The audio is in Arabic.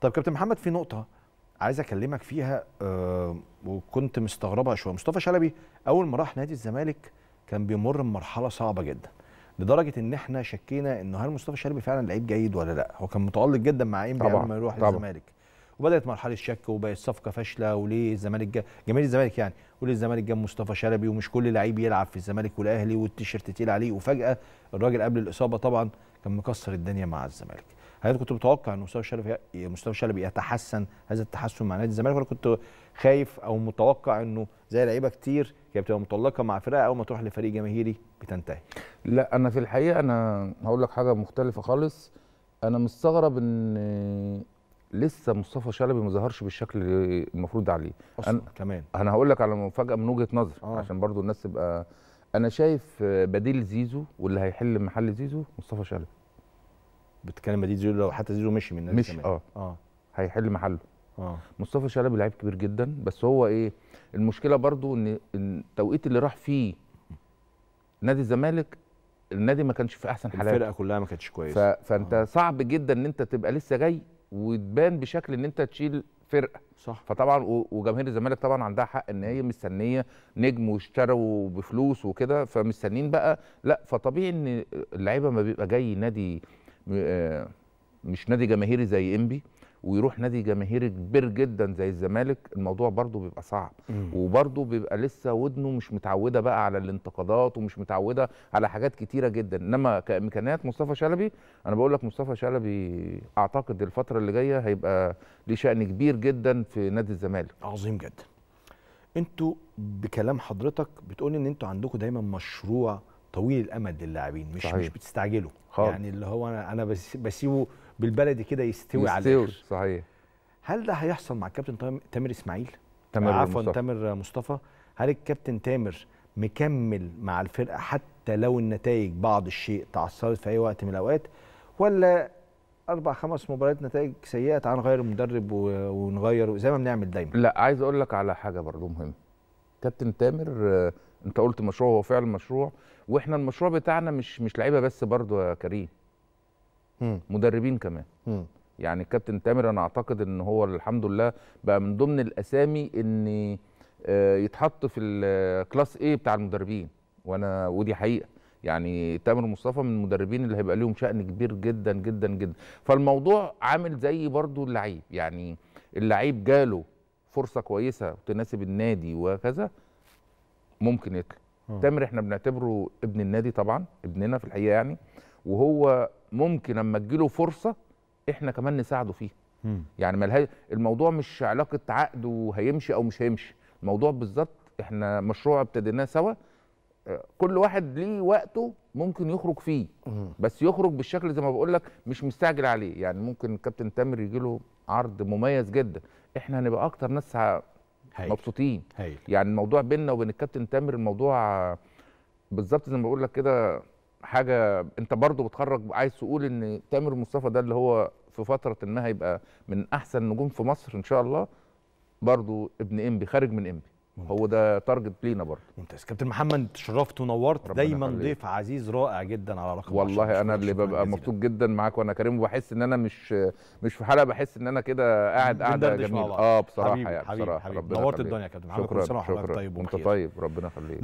طب كابتن محمد في نقطه عايز اكلمك فيها آه وكنت مستغربها شويه مصطفى شلبي اول ما راح نادي الزمالك كان بيمر بمرحله صعبه جدا لدرجه ان احنا شكينا انه هل مصطفى شلبي فعلا لعيب جيد ولا لا هو كان متالق جدا مع انبي قبل ما يروح طبعًا. الزمالك وبدات مرحله شك وبقت صفقه فاشله وليه الزمالك جا جماهير الزمالك يعني وليه الزمالك جاب مصطفى شلبي ومش كل لعيب يلعب في الزمالك والاهلي والتيشيرت تقيل عليه وفجاه الراجل قبل الاصابه طبعا كان مكسر الدنيا مع الزمالك حضرتك كنت متوقع ان مستوى الشلبي يعني مستوى الشلبي يتحسن هذا التحسن مع نادي الزمالك ولا كنت خايف او متوقع انه زي لعيبه كتير هي بتبقى مطلقه مع فرقه اول ما تروح لفريق جماهيري بتنتهي لا انا في الحقيقه انا هقول لك حاجه مختلفه خالص انا مستغرب ان لسه مصطفى شلبي ما ظهرش بالشكل اللي المفروض عليه أنا كمان انا هقول لك على مفاجاه من وجهه نظر آه. عشان برضو الناس تبقى انا شايف بديل زيزو واللي هيحل محل زيزو مصطفى شلبي بتتكلم دي زيزو لو حتى زيزو مشي من النادي مشي اه اه هيحل محله اه مصطفى شلبي لعيب كبير جدا بس هو ايه المشكله برضو ان التوقيت اللي راح فيه نادي الزمالك النادي ما كانش في احسن حالاته الفرقه كلها ما كانتش كويسه ف... فانت آه. صعب جدا ان انت تبقى لسه جاي وتبان بشكل ان انت تشيل فرقه صح فطبعا وجماهير الزمالك طبعا عندها حق ان هي مستنيه نجم واشتروا بفلوس وكده فمستنين بقى لا فطبيعي ان اللعيبه ما بيبقى جاي نادي آه، مش نادي جماهيري زي انبي ويروح نادي جماهيري كبير جدا زي الزمالك الموضوع برضه بيبقى صعب وبرضه بيبقى لسه ودنه مش متعوده بقى على الانتقادات ومش متعوده على حاجات كتيره جدا انما كامكانيات مصطفى شلبي انا بقول لك مصطفى شلبي اعتقد الفتره اللي جايه هيبقى ليه شان كبير جدا في نادي الزمالك عظيم جدا انتوا بكلام حضرتك بتقول ان انتوا عندكم دايما مشروع طويل الامد للاعبين مش صحيح. مش بتستعجله خالص. يعني اللي هو انا انا بسيبه بالبلدي كده يستوي, يستوي على الاخر صحيح هل ده هيحصل مع الكابتن تامر اسماعيل تامر عفوا تامر مصطفى هل الكابتن تامر مكمل مع الفرقه حتى لو النتائج بعض الشيء تعثرت في اي وقت من الاوقات ولا اربع خمس مباريات نتائج سيئه تعال نغير المدرب ونغير زي ما بنعمل دايما لا عايز اقول لك على حاجه برضه مهمه كابتن تامر انت قلت مشروع هو فعلا مشروع واحنا المشروع بتاعنا مش مش لعيبه بس برضو يا كريم مم. مدربين كمان مم. يعني الكابتن تامر انا اعتقد ان هو الحمد لله بقى من ضمن الاسامي ان آه، يتحط في الكلاس ايه بتاع المدربين وانا ودي حقيقه يعني تامر مصطفى من المدربين اللي هيبقى لهم شأن كبير جدا جدا جدا فالموضوع عامل زي برضو اللعيب يعني اللعيب جاله فرصه كويسه تناسب النادي وكذا ممكن يطلع آه. تامر احنا بنعتبره ابن النادي طبعا ابننا في الحقيقه يعني وهو ممكن اما تجيله فرصه احنا كمان نساعده فيها يعني ملها الموضوع مش علاقه عقد وهيمشي او مش هيمشي الموضوع بالظبط احنا مشروع ابتديناه سوا آه، كل واحد ليه وقته ممكن يخرج فيه بس يخرج بالشكل زي ما بقول لك مش مستعجل عليه يعني ممكن كابتن تامر يجي له عرض مميز جدا احنا هنبقى اكتر ناس هي. مبسوطين هي. يعني الموضوع بيننا وبين الكابتن تامر الموضوع بالظبط زي ما بقول لك كده حاجه انت برضو بتخرج عايز تقول ان تامر مصطفى ده اللي هو في فتره ما هيبقى من احسن نجوم في مصر ان شاء الله برضو ابن انبي خارج من انبي ممتاز. هو ده تارجت لينا برضه ممتاز كابتن محمد شرفت ونورت دايما خليك. ضيف عزيز رائع جدا على رقم والله انا اللي ببقى مبسوط جدا معاك وانا كريم وبحس ان انا مش مش في حلقه بحس ان انا كده قاعد قاعده جميله اه بصراحه حبيب. يعني حبيبي بصراحه حبيب. ربنا نورت الدنيا يا كابتن محمد كل سنه وحضرتك طيب وانت طيب ربنا يخليك